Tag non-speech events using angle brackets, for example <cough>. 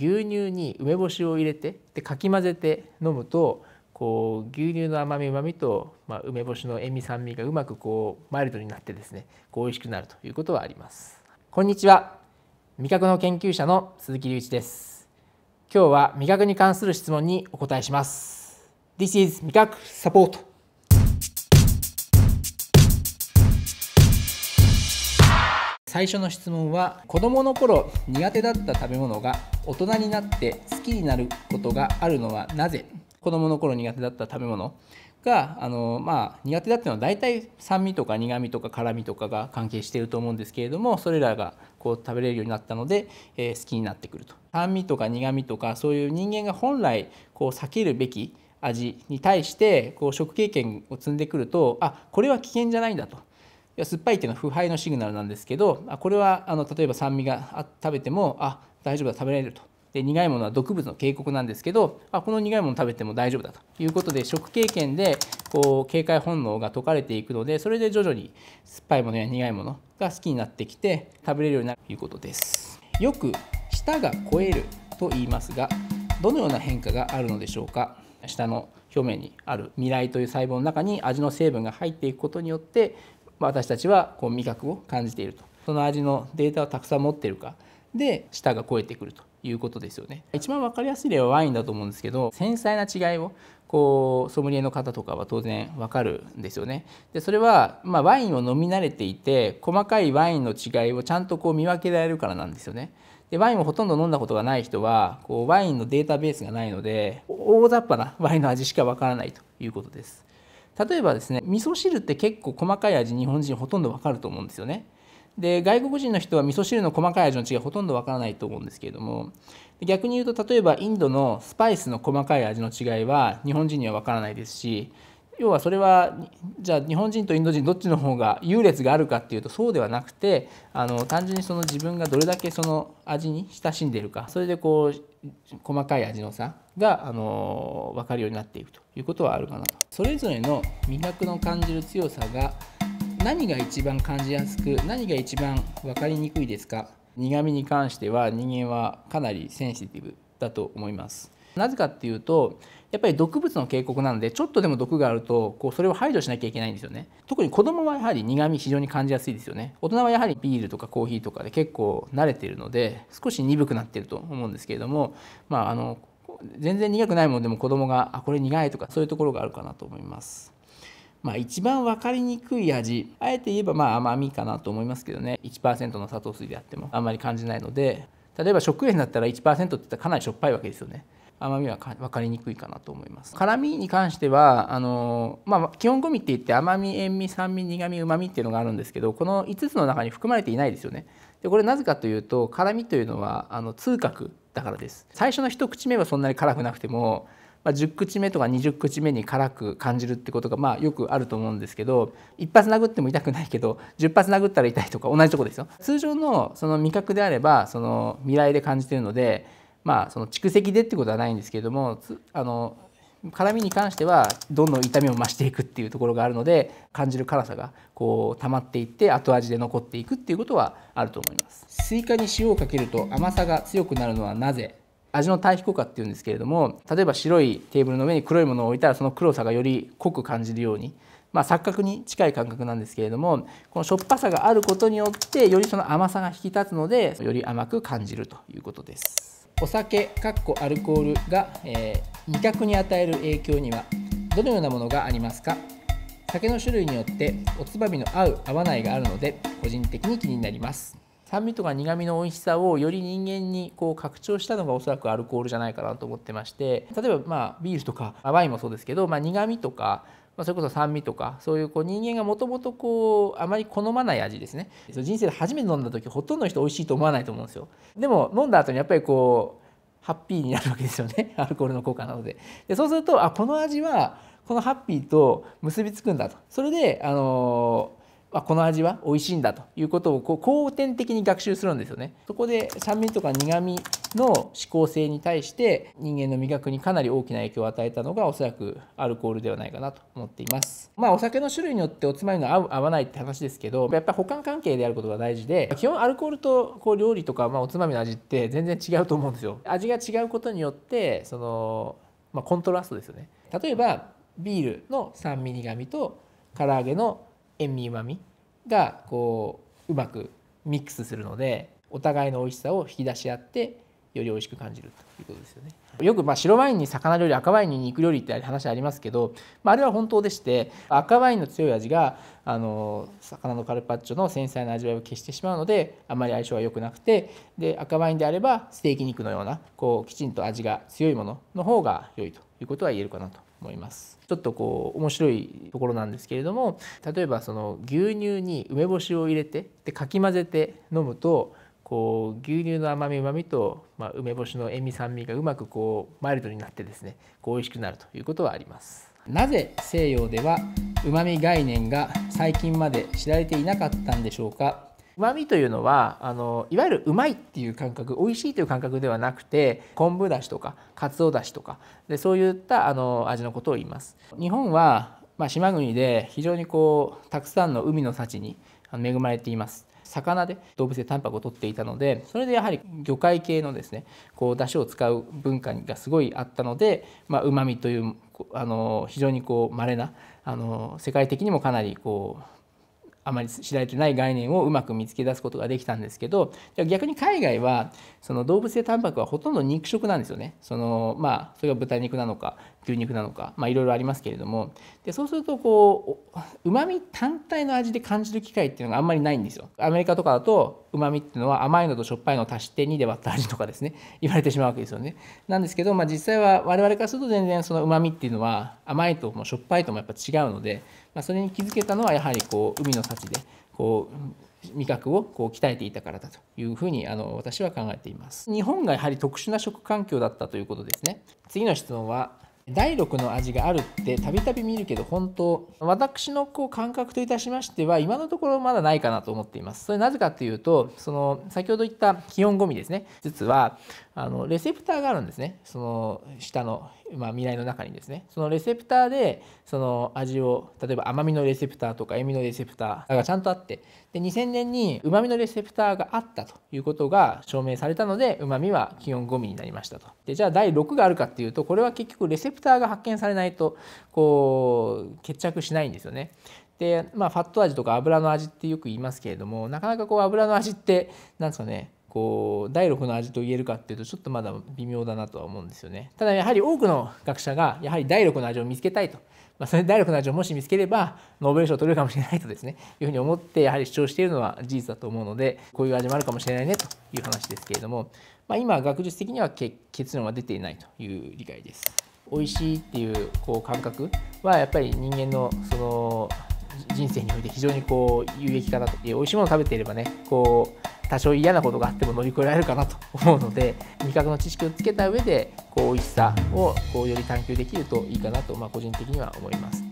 牛乳に梅干しを入れてでかき混ぜて飲むとこう牛乳の甘みうまみと、まあ、梅干しの塩味酸味がうまくこうマイルドになってですねこう美味しくなるということはありますこんにちは味覚の研究者の鈴木隆一です今日は味覚に関する質問にお答えします This is 味覚サポート最初の質問は子どもの頃苦手だった食べ物が大人になって好きになることがあるのはなぜ子どもの頃苦手だった食べ物があの、まあ、苦手だっていうのは大体酸味とか苦味とか辛味とかが関係していると思うんですけれどもそれらがこう食べれるようになったので、えー、好きになってくると酸味とか苦味とかそういう人間が本来こう避けるべき味に対してこう食経験を積んでくるとあこれは危険じゃないんだと酸っぱいっていうのは腐敗のシグナルなんですけどこれはあの例えば酸味が食べてもあ大丈夫だ食べられるとで苦いものは毒物の警告なんですけどあこの苦いもの食べても大丈夫だということで食経験でこう警戒本能が解かれていくのでそれで徐々に酸っぱいものや苦いものが好きになってきて食べれるようになるということですよく舌が肥えると言いますがどのような変化があるのでしょうか舌の表面にある味蕾という細胞の中に味の成分が入っていくことによってまあ、私たちはこう味覚を感じているとその味のデータをたくさん持ってるかで舌が肥えてくるということですよね一番分かりやすい例はワインだと思うんですけど繊細な違いをこうソムリエの方とかは当然分かるんですよねでそれは、まあ、ワインを飲み慣れていて細かいワインの違いをちゃんとこう見分けられるからなんですよねでワインをほとんど飲んだことがない人はこうワインのデータベースがないので大雑把なワインの味しか分からないということです例えばですね味噌汁って結構細かい味日本人ほとんどわかると思うんですよね。で外国人の人は味噌汁の細かい味の違いほとんどわからないと思うんですけれども逆に言うと例えばインドのスパイスの細かい味の違いは日本人にはわからないですし要はそれはじゃあ日本人とインド人どっちの方が優劣があるかっていうとそうではなくてあの単純にその自分がどれだけその味に親しんでいるかそれでこう細かい味の差があの分かるようになっていくということはあるかなと。それぞれの味覚の感じる強さが何が一番感じやすく何が一番分かりにくいですか苦味に関しては人間はかなりセンシティブだと思います。なぜかっていうとやっぱり毒物の警告なのでちょっとでも毒があるとこうそれを排除しなきゃいけないんですよね特に子供はやはり苦味非常に感じやすいですよね大人はやはりビールとかコーヒーとかで結構慣れているので少し鈍くなっていると思うんですけれどもまああの全然苦くないものでも子供があこれ苦いとかそういうところがあるかなと思いますまあ、一番分かりにくい味あえて言えばまあ甘みかなと思いますけどね1%の砂糖水であってもあんまり感じないので例えば食塩だったら1%って言ったらかなりしょっぱいわけですよね甘みはか分かりにくいかなと思います辛みに関してはあの、まあ、基本グミって言って甘み塩味酸味苦味うまみっていうのがあるんですけどこの5つの中に含まれていないですよねでこれなぜかというと辛みというのはあの痛覚だからです最初の一口目はそんなに辛くなくてもまあ、10口目とか20口目に辛く感じるってことがまあよくあると思うんですけど1発殴っても痛くないけど10発殴ったら痛いとか同じとこですよ。通常のその味覚であればその未来で感じてるのでまあその蓄積でってことはないんですけれどもあの辛みに関してはどんどん痛みを増していくっていうところがあるので感じる辛さがこう溜まっていって後味で残っていくっていうことはあると思いますスイカに塩をかけると甘さが強くなるのはなぜ味の対比効果っていうんですけれども例えば白いテーブルの上に黒いものを置いたらその黒さがより濃く感じるように、まあ、錯覚に近い感覚なんですけれどもこのしょっぱさがあることによってよりその甘さが引き立つのでより甘く感じるということです。お酒かっこアルコールが、えー、味覚に与える影響にはどのようなものがありますか酒の種類によっておつまみの合う合わないがあるので個人的に気になります酸味とか苦味の美味しさをより人間にこう拡張したのがおそらくアルコールじゃないかなと思ってまして例えばまあビールとかワインもそうですけど、まあ、苦味とかまあ、それこそ酸味とかそういうこう人間がもともとこうあまり好まない味ですね人生で初めて飲んだ時ほとんどの人美味しいと思わないと思うんですよでも飲んだ後にやっぱりこうハッピーになるわけですよね <laughs> アルコールの効果なのででそうするとあこの味はこのハッピーと結びつくんだとそれであのーあこの味は美味しいんだということをこう後天的に学習するんですよねそこで酸味とか苦味の指向性に対して人間の味覚にかなり大きな影響を与えたのがおそらくアルコールではないかなと思っていますまあお酒の種類によっておつまみの合う合わないって話ですけどやっぱり保管関係であることが大事で基本アルコールとこう料理とか、まあ、おつまみの味って全然違うと思うんですよ味が違うことによってその、まあ、コントラストですよね例えばビールの酸味苦味と唐揚げの塩味うまみがこううまくミックスするのでお互いの美味しさを引き出し合ってより美味しく感じるということですよね。よくま白ワインに魚料理赤ワインに肉料理って話ありますけど、まあ、あれは本当でして赤ワインの強い味があの魚のカルパッチョの繊細な味わいを消してしまうのであまり相性は良くなくてで赤ワインであればステーキ肉のようなこうきちんと味が強いものの方が良いということは言えるかなと思いますちょっとこう面白いところなんですけれども例えばその牛乳に梅干しを入れてでかき混ぜて飲むとこう牛乳の甘みうまみと、まあ、梅干しの塩味酸味がうまくこうマイルドになってですねこう美味しくなるということはありますなぜ西洋ではうまみ概念が最近まで知られていなかったんでしょうか旨味というのはあのいわゆるうまいっていう感覚美味しいという感覚ではなくて昆布だしとかかつおだしとかでそういったあの味のことを言います。日本は、まあ、島国で非常にこうたくさんの海の幸に恵まれています。魚で動物性タンパクを取っていたのでそれでやはり魚介系のですねこうだしを使う文化がすごいあったのでうまみ、あ、というあの非常にこう稀なあの世界的にもかなりこうあまり知られてない概念をうまく見つけ出すことができたんですけど逆に海外はその動物性タンパクはほとんど肉食なんですよねそのまあそれが豚肉なのか牛肉なのかいろいろありますけれどもでそうするとこううまみ単体の味で感じる機会っていうのがあんまりないんですよ。アメリカとかだとうまみっていうのは甘いのとしょっぱいのを足して2で割った味とかですね言われてしまうわけですよね。なんですけど、まあ、実際は我々からすると全然そのうまみっていうのは甘いともしょっぱいともやっぱ違うので、まあ、それに気づけたのはやはりこう海の幸でこう味覚をこう鍛えていたからだというふうにあの私は考えています日本がやはり特殊な食環境だったということですね次の質問は第6の味があるってたびたび見るけど本当私のこう感覚といたしましては今のところまだないかなと思っていますそれなぜかというとその先ほど言った気温ゴミですね実はあのレセプターがあるんですねその下の、まあ、未来の中にですねそのレセプターでその味を例えば甘みのレセプターとか塩味のレセプターがちゃんとあってで2000年にうまみのレセプターがあったということが証明されたのでうまみは気温5ミリになりましたと。でじゃあ第6があるかっていうとこれは結局レセプターが発見されないとこう決着しないんですよね。でまあファット味とか油の味ってよく言いますけれどもなかなかこう油の味って何ですかねこう第6の味と言えるかっていうとちょっとまだ微妙だなとは思うんですよねただやはり多くの学者がやはり第6の味を見つけたいと、まあ、それ第6の味をもし見つければノーベル賞を取れるかもしれないとですねいうふうに思ってやはり主張しているのは事実だと思うのでこういう味もあるかもしれないねという話ですけれども、まあ、今学術的には結論は出ていないという理解です。美味しいっていうこう感覚はやっぱり人間のその人生において非常にこう有益かなと美味しいものを食べていればねこう多少嫌なことがあっても乗り越えられるかなと思うので味覚の知識をつけた上でこう美味しさをこうより探求できるといいかなと、まあ、個人的には思います。